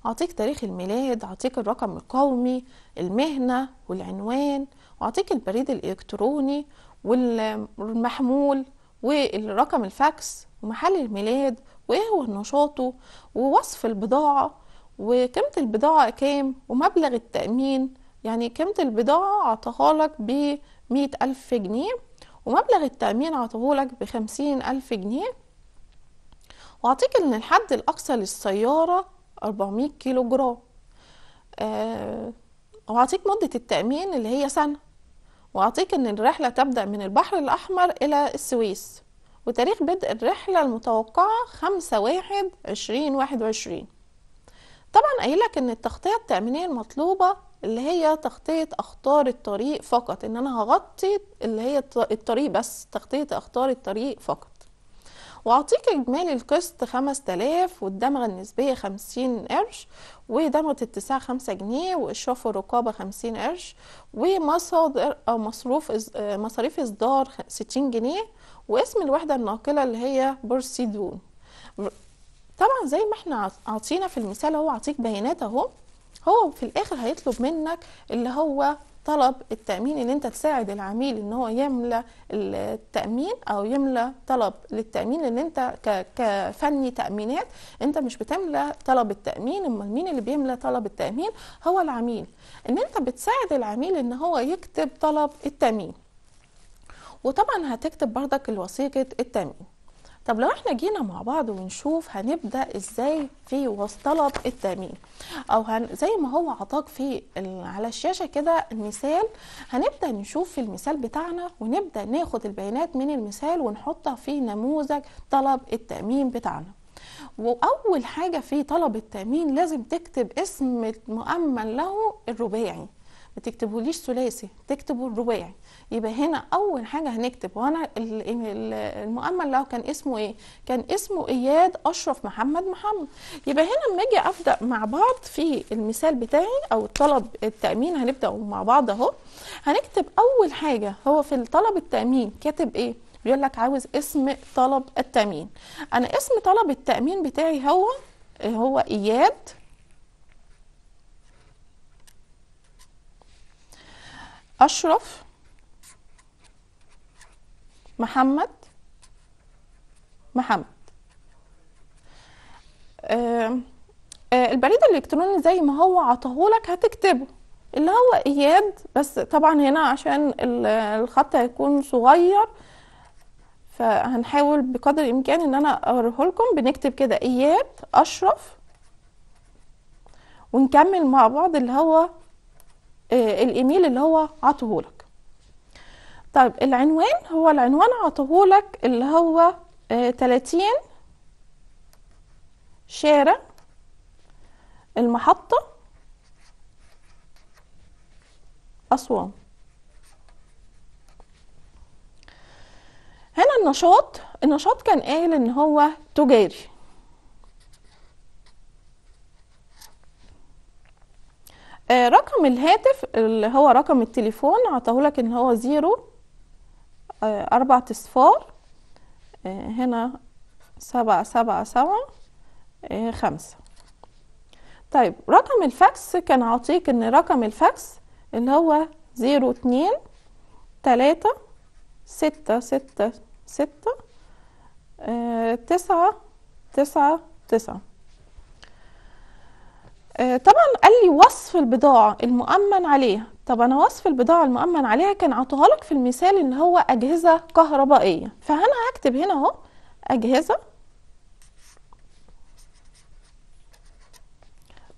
A: أعطيك تاريخ الميلاد أعطيك الرقم القومي المهنة والعنوان وأعطيك البريد الإلكتروني والمحمول والرقم الفاكس ومحل الميلاد وإيه هو نشاطه ووصف البضاعة وقيمة البضاعة كام ومبلغ التأمين يعني قيمة البضاعة أعطاها لك ب ألف جنيه ومبلغ التأمين أعطاه لك بخمسين ألف جنيه وأعطيك إن الحد الأقصى للسيارة 400 كيلو جرام آه، وأعطيك مدة التأمين اللي هي سنة وأعطيك أن الرحلة تبدأ من البحر الأحمر إلى السويس وتاريخ بدء الرحلة المتوقعة 5 واحد 2021 طبعا قايلك أن التغطية التأمينية المطلوبة اللي هي تغطية أخطار الطريق فقط إن أنا هغطي اللي هي الطريق بس تغطية أخطار الطريق فقط وأعطيك إجمالي القسط 5000 والدمغة النسبية 50 قرش ودمغة اتساع 5 جنيه وإشراف الرقابة 50 قرش ومصادر أو مصروف آه، مصاريف إصدار 60 جنيه واسم الوحدة الناقلة اللي هي بورسيدون طبعا زي ما احنا عطينا في المثال هو عطيك بيانات اهو هو في الاخر هيطلب منك اللي هو طلب التامين ان انت تساعد العميل ان هو يملى التامين او يملى طلب للتامين ان انت كفني تامينات انت مش بتملى طلب التامين امال مين اللي بيملى طلب التامين هو العميل ان انت بتساعد العميل ان هو يكتب طلب التامين وطبعا هتكتب بردك الوثيقه التامين طب لو احنا جينا مع بعض ونشوف هنبدا ازاي في طلب التامين او هن زي ما هو عطاك في على الشاشه كده مثال هنبدا نشوف في المثال بتاعنا ونبدا ناخد البيانات من المثال ونحطها في نموذج طلب التامين بتاعنا واول حاجه في طلب التامين لازم تكتب اسم المؤمن له الرباعي ما تكتبوليش ثلاثي تكتبوا الرباعي يبقى هنا اول حاجه هنكتب وانا المؤمل له كان اسمه ايه كان اسمه اياد اشرف محمد محمد يبقى هنا لما اجي ابدا مع بعض في المثال بتاعي او الطلب التامين هنبدا مع بعض اهو هنكتب اول حاجه هو في الطلب التامين كاتب ايه بيقول لك عاوز اسم طلب التامين انا اسم طلب التامين بتاعي هو هو اياد أشرف محمد محمد آه آه البريد الإلكتروني زي ما هو عطاهولك هتكتبه اللي هو إياد بس طبعا هنا عشان الخط هيكون صغير فهنحاول بقدر الإمكان إن أنا أوريهولكم بنكتب كده إياد أشرف ونكمل مع بعض اللي هو آه، الايميل اللي هو عطهولك طيب العنوان هو العنوان عطهولك اللي هو 30 آه، شارع المحطة أسوان هنا النشاط النشاط كان قال ان هو تجاري آه، رقم الهاتف اللي هو رقم التليفون عطاهولك ان هو زيرو آه، اربعة اصفار آه، هنا سبعة سبعة سبعة خمسة طيب رقم الفاكس كان عطيك ان رقم الفاكس اللي هو زيرو اتنين تلاتة ستة ستة ستة تسعة تسعة تسعة آه، طبعا قال لي وصف البضاعة المؤمن عليها طب انا وصف البضاعة المؤمن عليها كان عطوها لك في المثال ان هو اجهزة كهربائية فانا هكتب هنا اهو اجهزة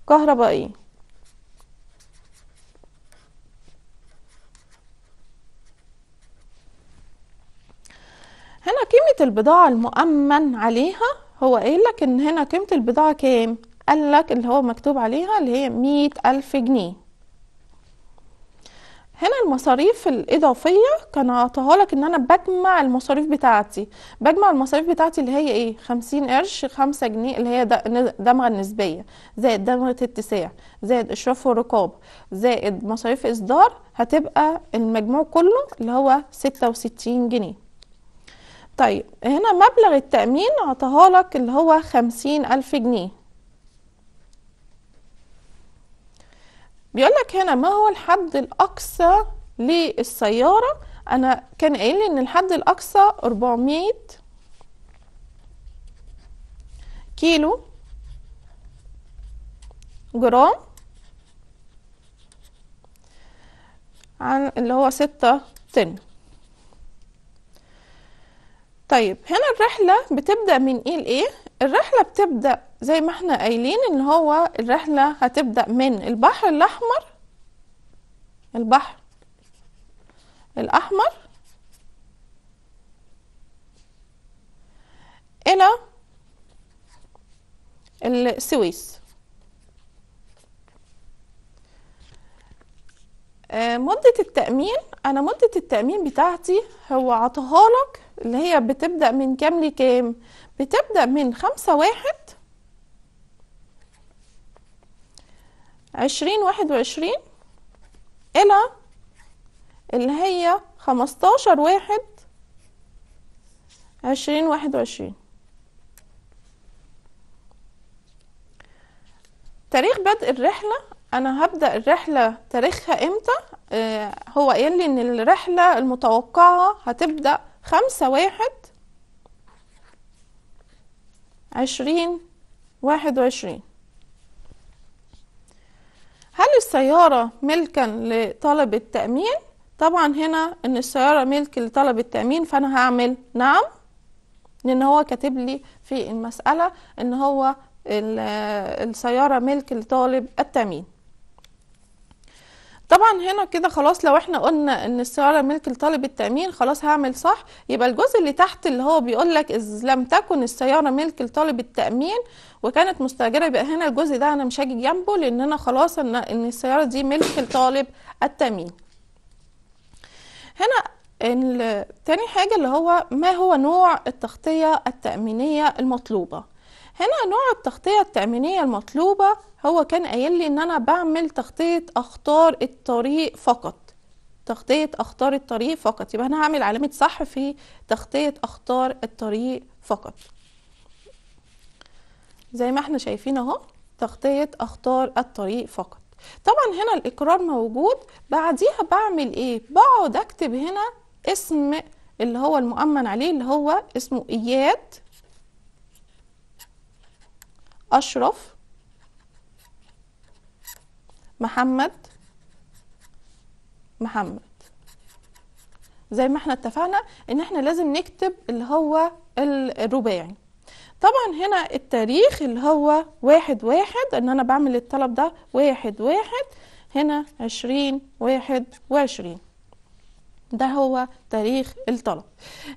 A: كهربائية هنا قيمة البضاعة المؤمن عليها هو قايل لك ان هنا قيمة البضاعة كام قال لك اللي هو مكتوب عليها اللي هي مية ألف جنيه هنا المصاريف الإضافية كان أعطاها لك إن أنا بجمع المصاريف بتاعتي بجمع المصاريف بتاعتي اللي هي إيه خمسين قرش خمسة جنيه اللي هي دمغة النسبية زائد دمغة التساع زائد إشراف والرقابة زائد مصاريف إصدار هتبقى المجموع كله اللي هو ستة وستين جنيه طيب هنا مبلغ التأمين أعطاها لك اللي هو خمسين ألف جنيه بيقول لك هنا ما هو الحد الأقصى للسيارة أنا كان قايل لي إن الحد الأقصى 400 كيلو جرام عن اللي هو ستة طن طيب هنا الرحلة بتبدأ من ايه لإيه الرحلة بتبدأ زي ما احنا قايلين ان هو الرحلة هتبدأ من البحر الأحمر البحر الأحمر إلى السويس آه، مدة التأمين أنا مدة التأمين بتاعتي هو عطاهالك اللي هي بتبدأ من كام لكام؟ بتبدأ من خمسة واحد عشرين واحد وعشرين إلى اللي هي خمستاشر واحد عشرين واحد وعشرين تاريخ بدء الرحلة أنا هبدأ الرحلة تاريخها إمتى آه هو قال لي إن الرحلة المتوقعة هتبدأ خمسة واحد عشرين واحد وعشرين هل السيارة ملكا لطلب التأمين؟ طبعا هنا ان السيارة ملك لطلب التأمين فانا هعمل نعم لان هو كاتب لي في المسألة ان هو السيارة ملك لطالب التأمين طبعا هنا كده خلاص لو احنا قلنا ان السيارة ملك لطالب التأمين خلاص هعمل صح يبقى الجزء اللي تحت اللي هو بيقول لك إذ لم تكن السيارة ملك لطالب التأمين وكانت مستأجرة يبقى هنا الجزء ده أنا مش هاجي جنبه لأن أنا خلاص إن, إن السيارة دي ملك لطالب التأمين هنا تاني حاجة اللي هو ما هو نوع التغطية التأمينية المطلوبة هنا نوع التغطية التأمينية المطلوبة هو كان قايل لي ان انا بعمل تغطية اخطار الطريق فقط تغطية اخطار الطريق فقط يبقى انا هعمل علامة صح في تغطية اخطار الطريق فقط زي ما احنا شايفين اهو تغطية اخطار الطريق فقط طبعا هنا الاقرار موجود بعديها بعمل ايه بقعد اكتب هنا اسم اللي هو المؤمن عليه اللي هو اسمه اياد أشرف محمد محمد زي ما احنا اتفقنا ان احنا لازم نكتب اللي هو الرباعي طبعا هنا التاريخ اللي هو واحد واحد ان انا بعمل الطلب ده واحد واحد هنا عشرين واحد وعشرين ده هو تاريخ الطلب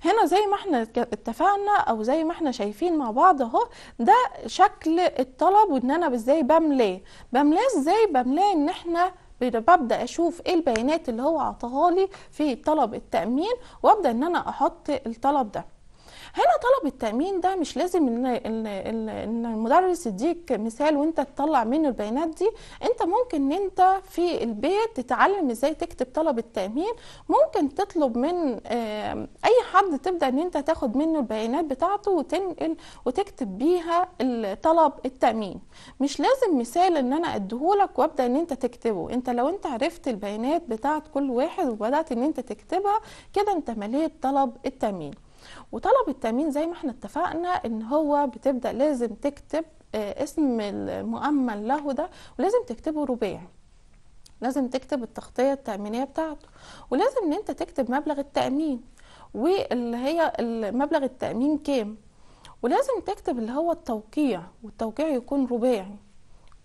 A: هنا زي ما احنا اتفقنا او زي ما احنا شايفين مع بعض اهو ده شكل الطلب وان انا ازاي بملاه بملاه ازاي بملاه ان احنا ببدا اشوف ايه البيانات اللي هو عطاها لي في طلب التامين وابدا ان انا احط الطلب ده هنا طلب التامين ده مش لازم ان ان المدرس يديك مثال وانت تطلع منه البيانات دي انت ممكن ان انت في البيت تتعلم ازاي تكتب طلب التامين ممكن تطلب من آه، اي حد تبدا ان انت تاخد منه البيانات بتاعته وتنقل وتكتب بيها طلب التامين مش لازم مثال ان انا اديهولك وابدا ان انت تكتبه انت لو انت عرفت البيانات بتاعت كل واحد وبدات ان انت تكتبها كده انت مليت طلب التامين وطلب التامين زي ما احنا اتفقنا ان هو بتبدا لازم تكتب آه، اسم المؤمن له ده ولازم تكتبه رباعي لازم تكتب التغطيه التامينيه بتاعته ولازم ان انت تكتب مبلغ التامين واللي هي مبلغ التامين كام ولازم تكتب اللي هو التوقيع والتوقيع يكون رباعي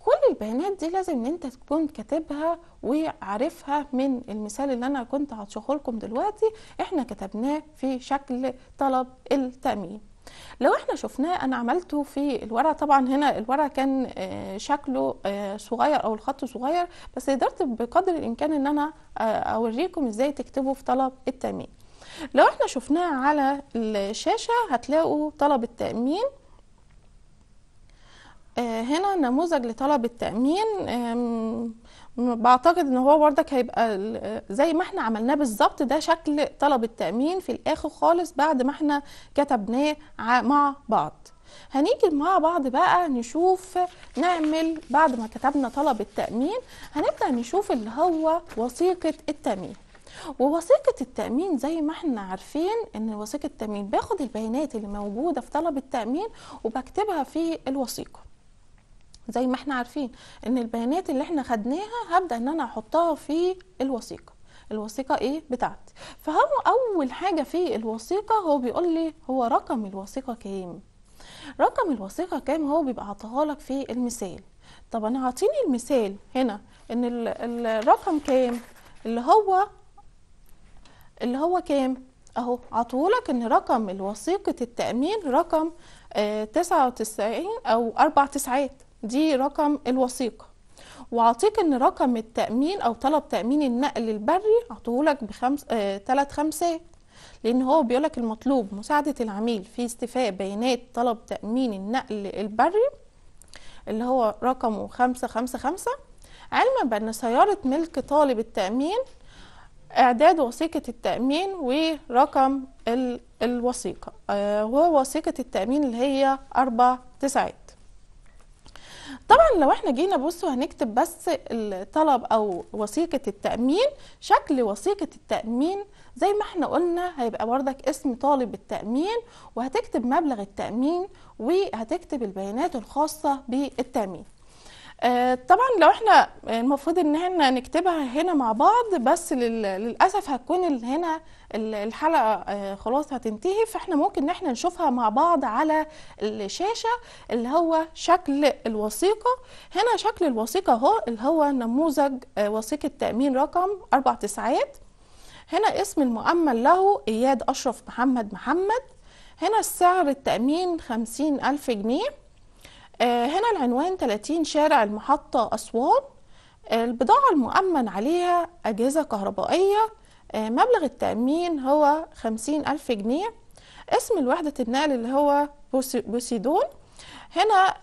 A: كل البيانات دي لازم ان انت تكون كاتبها وعارفها من المثال اللي انا كنت هشرحه لكم دلوقتي احنا كتبناه في شكل طلب التامين لو احنا شفناه انا عملته في الورق طبعا هنا الورق كان آه، شكله آه، صغير او الخط صغير بس قدرت بقدر الامكان ان انا آه، اوريكم ازاي تكتبوا في طلب التامين لو احنا شفناه على الشاشه هتلاقوا طلب التامين آه، هنا نموذج لطلب التأمين بعتقد ان هو بردك هيبقى آه، زي ما احنا عملناه بالظبط ده شكل طلب التأمين في الاخر خالص بعد ما احنا كتبناه مع بعض هنيجي مع بعض بقى نشوف نعمل بعد ما كتبنا طلب التأمين هنبدأ نشوف اللي هو وثيقة التأمين ووثيقة التأمين زي ما احنا عارفين ان وثيقة التأمين باخد البيانات اللي موجودة في طلب التأمين وبكتبها في الوثيقة زي ما احنا عارفين ان البيانات اللي احنا خدناها هبدا ان انا احطها في الوثيقه الوثيقه ايه بتاعتي فهو اول حاجه في الوثيقه هو بيقول لي هو رقم الوثيقه كام رقم الوثيقه كام هو بيبقى عطاها لك في المثال طب انا عاطيني المثال هنا ان الرقم كام اللي هو اللي هو كام اهو عطولك ان رقم الوثيقه التامين رقم آه، تسعة وتسعين او اربع تسعات دي رقم الوثيقه واعطيك ان رقم التامين او طلب تامين النقل البري اعطيهولك بخمس آه 3 خمسات لان هو بيقولك المطلوب مساعده العميل في استيفاء بيانات طلب تامين النقل البري اللي هو رقمه خمسة خمسة خمسة علما بان سياره ملك طالب التامين اعداد وثيقه التامين ورقم الوثيقه آه، وهو وثيقه التامين اللي هي اربع تسعات طبعا لو احنا جينا بصوا هنكتب بس الطلب او وثيقه التامين شكل وثيقه التامين زي ما احنا قلنا هيبقى بردك اسم طالب التامين وهتكتب مبلغ التامين وهتكتب البيانات الخاصه بالتامين آه، طبعا لو احنا المفروض ان احنا نكتبها هنا مع بعض بس للاسف هتكون هنا الحلقه آه، خلاص هتنتهي فاحنا ممكن احنا نشوفها مع بعض على الشاشه اللي هو شكل الوثيقه هنا شكل الوثيقه اهو اللي هو نموذج آه، وثيقه تامين رقم اربع تسعات هنا اسم المؤمن له اياد اشرف محمد محمد هنا السعر التامين خمسين الف جنيه آه، هنا العنوان 30 شارع المحطه اسوان البضاعه المؤمن عليها اجهزه كهربائيه آه، مبلغ التأمين هو خمسين ألف جنيه اسم الوحدة النقل اللي هو بوسيدون هنا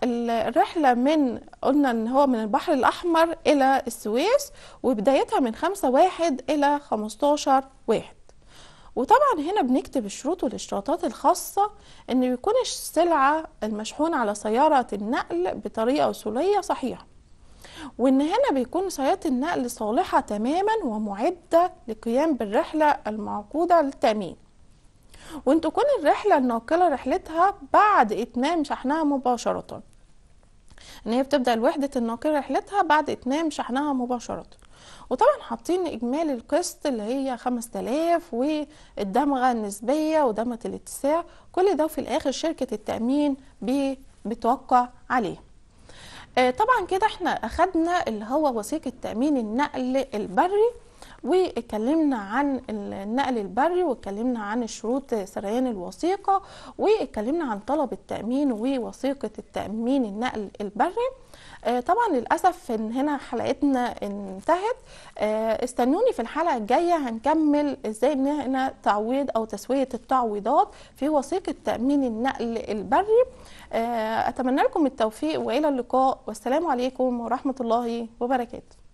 A: الرحلة من قلنا ان هو من البحر الأحمر إلى السويس وبدايتها من خمسة واحد إلى خمستاشر واحد وطبعا هنا بنكتب الشروط والاشتراطات الخاصة ان يكون السلعة المشحونة على سيارة النقل بطريقة اصولية صحيحة وان هنا بيكون سيارات النقل صالحه تماما ومعده للقيام بالرحله المعقوده للتامين وان تكون الرحله الناقله رحلتها بعد اتمام شحنها مباشره ان هي بتبدا الوحده الناقله رحلتها بعد اتمام شحنها مباشره وطبعا حاطين اجمالي القسط اللي هي 5000 والدمغه النسبيه ودمغه الاتساع كل ده في الاخر شركه التامين بتوقع عليه آه، طبعا كده احنا اخدنا اللي هو وثيقه تامين النقل البري واتكلمنا عن النقل البري واتكلمنا عن شروط سريان الوثيقه واتكلمنا عن طلب التامين ووثيقه التامين النقل البري آه، طبعا للاسف ان هنا حلقتنا انتهت آه، استنوني في الحلقه الجايه هنكمل ازاي ان هنا تعويض او تسويه التعويضات في وثيقه تامين النقل البري آه، اتمنى لكم التوفيق والى اللقاء والسلام عليكم ورحمه الله وبركاته